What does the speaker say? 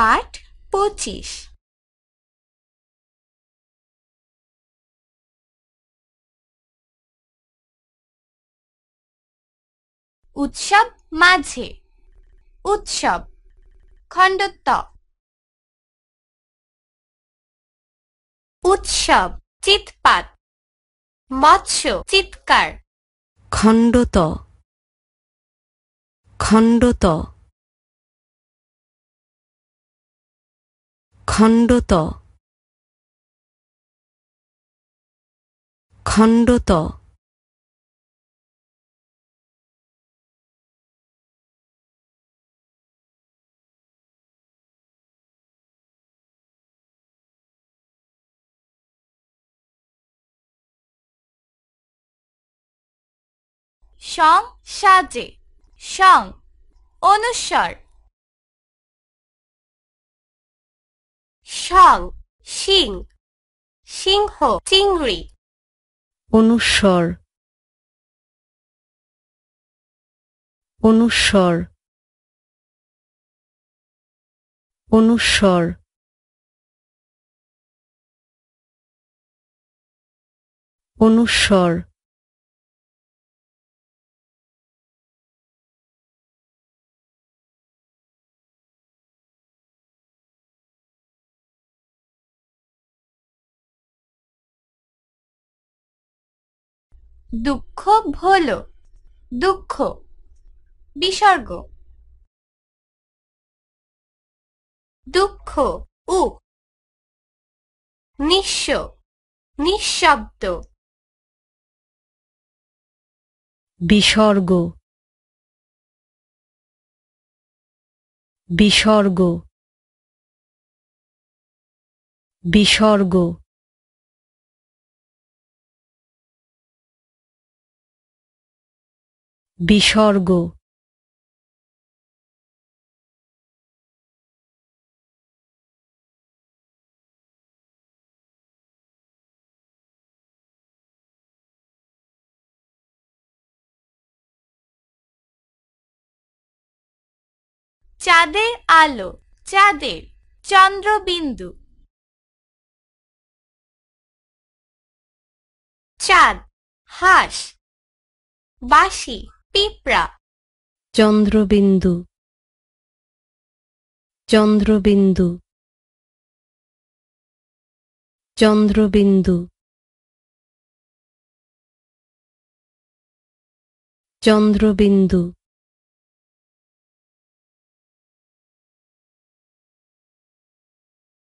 পাঠ পঁচিশ উৎসব মাঝে উৎসব খণ্ডত্ব উৎসব চিৎপাত মৎস্য চিৎকার খণ্ডত খণ্ডত খণ্ডত খণ্ডত সং সাজে সং অনুসর সং সিং সিংহ চিংড়ি অনুস্বর অনুস্বর অনুস্বর অনুস্বর দুঃখ ভোল দুঃখ বিসর্গ দুঃখ উ নিঃস্ব নিঃশব্দ বিসর্গ বিসর্গ বিসর্গ বিসর্গ চাঁদের আলো চাঁদের চন্দ্রবিন্দু চাঁদ হাঁস বাসি পিঁপড়া চন্দ্রবিন্দু চন্দ্রবিন্দু চন্দ্রবিন্দু চন্দ্রবিন্দু